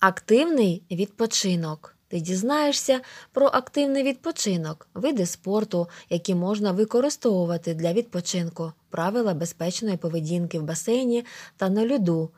Активний відпочинок. Ти дізнаєшся про активний відпочинок, види спорту, які можна використовувати для відпочинку, правила безпечної поведінки в басейні та на льоду,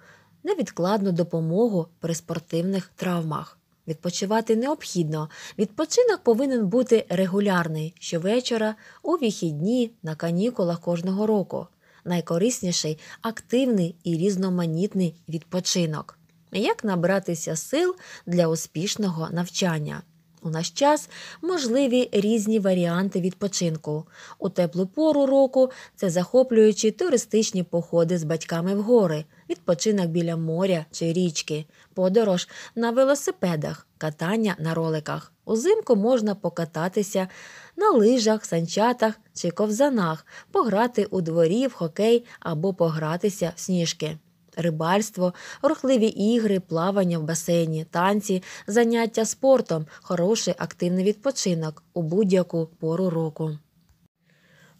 невідкладну допомогу при спортивних травмах. Відпочивати необхідно. Відпочинок повинен бути регулярний щовечора, у вихідні, на канікулах кожного року. Найкорисніший активний і різноманітний відпочинок як набратися сил для успішного навчання. У наш час можливі різні варіанти відпочинку. У теплу пору року це захоплюючі туристичні походи з батьками в гори, відпочинок біля моря чи річки, подорож на велосипедах, катання на роликах. Узимку можна покататися на лижах, санчатах чи ковзанах, пограти у дворі в хокей або погратися в сніжки рибальство, рухливі ігри, плавання в басейні, танці, заняття спортом, хороший активний відпочинок у будь-яку пору року.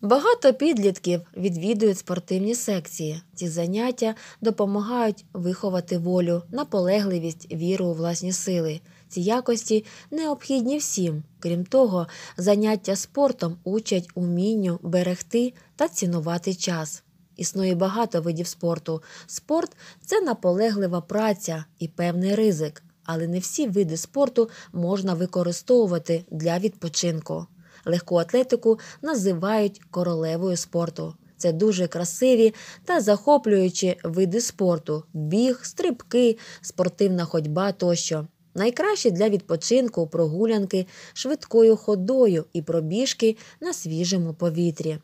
Багато підлітків відвідують спортивні секції. Ці заняття допомагають виховати волю, наполегливість, віру у власні сили. Ці якості необхідні всім. Крім того, заняття спортом учать умінню берегти та цінувати час. Існує багато видів спорту. Спорт це наполеглива праця і певний ризик, але не всі види спорту можна використовувати для відпочинку. Легку атлетику називають королевою спорту. Це дуже красиві та захоплюючі види спорту: біг, стрибки, спортивна ходьба тощо. Найкраще для відпочинку, прогулянки, швидкою ходою і пробіжки на свіжому повітрі.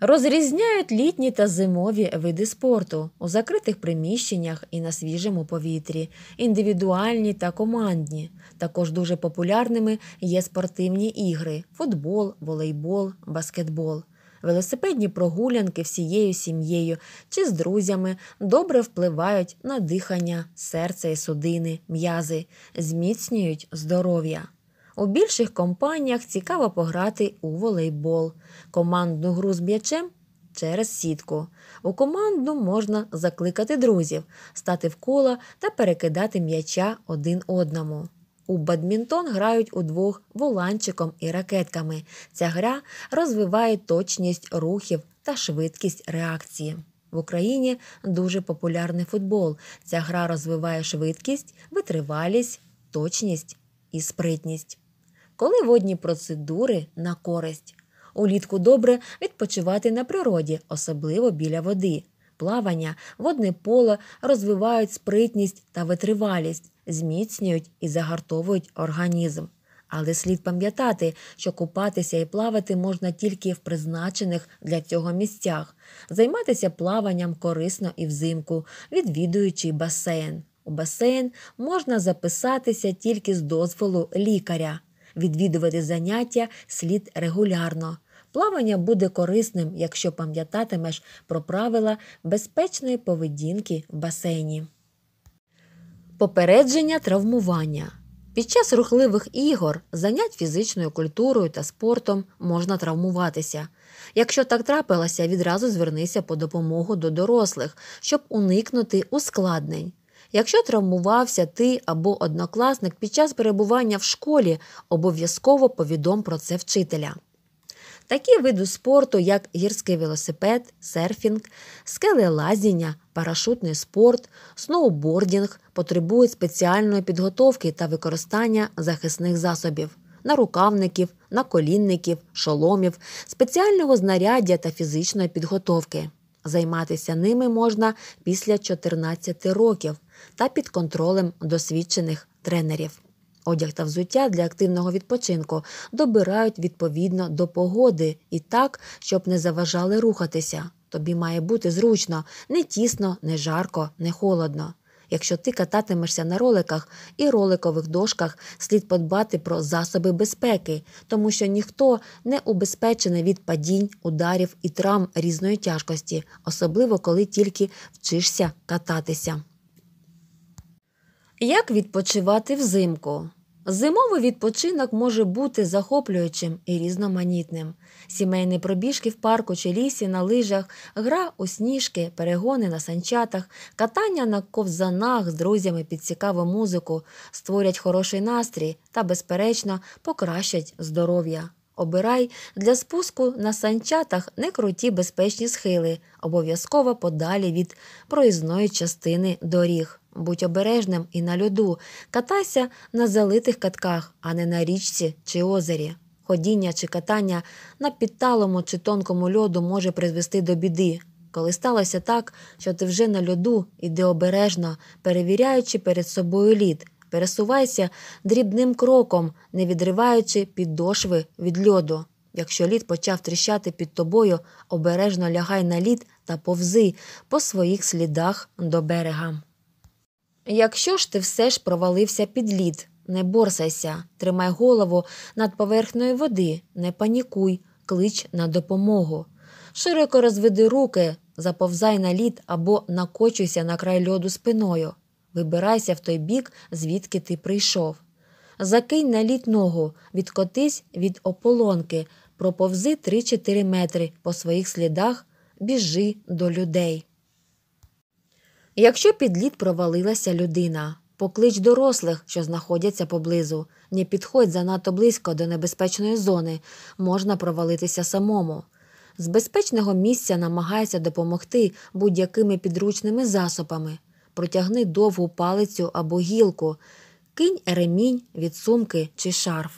Розрізняють літні та зимові види спорту у закритих приміщеннях і на свіжому повітрі, індивідуальні та командні. Також дуже популярними є спортивні ігри: футбол, волейбол, баскетбол. Велосипедні прогулянки всією сім'єю чи з друзями добре впливають на дихання, серце і судини, м'язи, зміцнюють здоров'я. У більших компаніях цікаво пограти у волейбол, командну гру з м'ячем через сітку. У команду можна закликати друзів, стати в кола та перекидати м'яча один одному. У бадмінтон грають удвох воланчиком і ракетками. Ця гра розвиває точність рухів та швидкість реакції. В Україні дуже популярний футбол. Ця гра розвиває швидкість, витривалість, точність і спритність коли водні процедури на користь. Улітку добре відпочивати на природі, особливо біля води. Плавання, водне поле розвивають спритність та витривалість, зміцнюють і загартовують організм. Але слід пам'ятати, що купатися і плавати можна тільки в призначених для цього місцях, займатися плаванням корисно і взимку, відвідуючи басейн. У басейн можна записатися тільки з дозволу лікаря. Відвідувати заняття слід регулярно. Плавання буде корисним, якщо пам'ятатимеш про правила безпечної поведінки в басейні. Попередження травмування. Під час рухливих ігор, занять фізичною культурою та спортом можна травмуватися. Якщо так трапилося, відразу звернися по допомогу до дорослих, щоб уникнути ускладнень. Якщо травмувався ти або однокласник під час перебування в школі, обов'язково повідом про це вчителя. Такі види спорту, як гірський велосипед, серфінг, скелелазіння, парашутний спорт, сноубордінг, потребують спеціальної підготовки та використання захисних засобів нарукавників, наколінників, шоломів, спеціального знаряддя та фізичної підготовки. Займатися ними можна після 14 років та під контролем досвідчених тренерів. Одяг та взуття для активного відпочинку добирають відповідно до погоди і так, щоб не заважали рухатися. Тобі має бути зручно, не тісно, не жарко, не холодно. Якщо ти кататимешся на роликах і роликових дошках, слід подбати про засоби безпеки, тому що ніхто не убезпечений від падінь, ударів і травм різної тяжкості, особливо коли тільки вчишся кататися. Як відпочивати взимку? Зимовий відпочинок може бути захоплюючим і різноманітним. Сімейні пробіжки в парку чи лісі на лижах, гра у сніжки, перегони на санчатах, катання на ковзанах з друзями під цікаву музику створять хороший настрій та, безперечно, покращать здоров'я. Обирай для спуску на санчатах не круті безпечні схили, обов'язково подалі від проїзної частини доріг. Будь обережним і на льоду, катайся на залитих катках, а не на річці чи озері. Ходіння чи катання на підталому чи тонкому льоду може призвести до біди. Коли сталося так, що ти вже на льоду, іди обережно, перевіряючи перед собою лід, пересувайся дрібним кроком, не відриваючи підошви від льоду. Якщо лід почав тріщати під тобою, обережно лягай на лід та повзи по своїх слідах до берега. Якщо ж ти все ж провалився під лід, не борсайся, тримай голову над поверхнею води, не панікуй, клич на допомогу. Широко розведи руки, заповзай на лід або накочуйся на край льоду спиною. Вибирайся в той бік, звідки ти прийшов. Закинь на лід ногу, відкотись від ополонки, проповзи 3-4 метри по своїх слідах, біжи до людей. Якщо під лід провалилася людина, поклич дорослих, що знаходяться поблизу, не підходь занадто близько до небезпечної зони, можна провалитися самому. З безпечного місця намагайся допомогти будь-якими підручними засобами, протягни довгу палицю або гілку, кинь ремінь від сумки чи шарф.